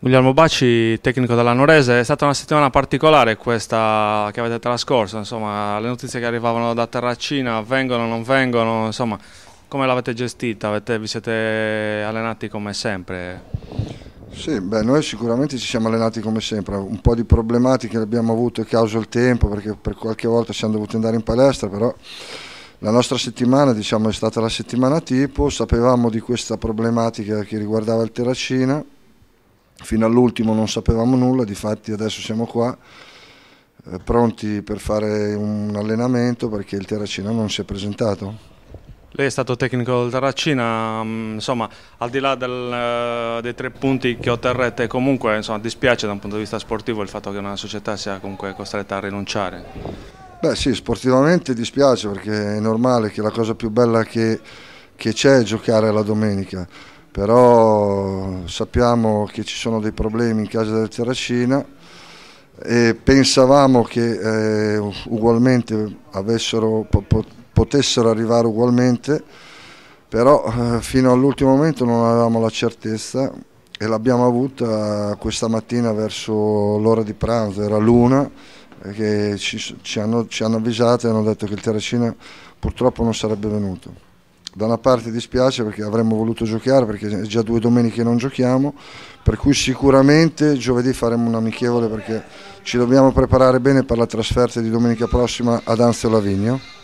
Guglielmo Baci, tecnico della Norese, è stata una settimana particolare questa che avete trascorso, insomma, le notizie che arrivavano da Terracina, vengono o non vengono, insomma, come l'avete gestita? Avete, vi siete allenati come sempre? Sì, beh, noi sicuramente ci siamo allenati come sempre, un po' di problematiche abbiamo avuto a causa del tempo, perché per qualche volta siamo dovuti andare in palestra, però la nostra settimana diciamo, è stata la settimana tipo, sapevamo di questa problematica che riguardava il Terracina, fino all'ultimo non sapevamo nulla, difatti adesso siamo qua eh, pronti per fare un allenamento perché il Terracina non si è presentato. Lei è stato tecnico del Terracina, mm, insomma, al di là del, eh, dei tre punti che otterrete, comunque insomma, dispiace da un punto di vista sportivo il fatto che una società sia comunque costretta a rinunciare? Beh sì, sportivamente dispiace perché è normale che la cosa più bella che, che c'è è giocare la domenica però sappiamo che ci sono dei problemi in casa del Terracina e pensavamo che eh, ugualmente avessero, potessero arrivare ugualmente, però eh, fino all'ultimo momento non avevamo la certezza e l'abbiamo avuta questa mattina verso l'ora di pranzo, era l'una, eh, che ci, ci, hanno, ci hanno avvisato e hanno detto che il Terracina purtroppo non sarebbe venuto da una parte dispiace perché avremmo voluto giocare perché è già due domeniche che non giochiamo, per cui sicuramente giovedì faremo un amichevole perché ci dobbiamo preparare bene per la trasferta di domenica prossima ad Anzio Lavigno.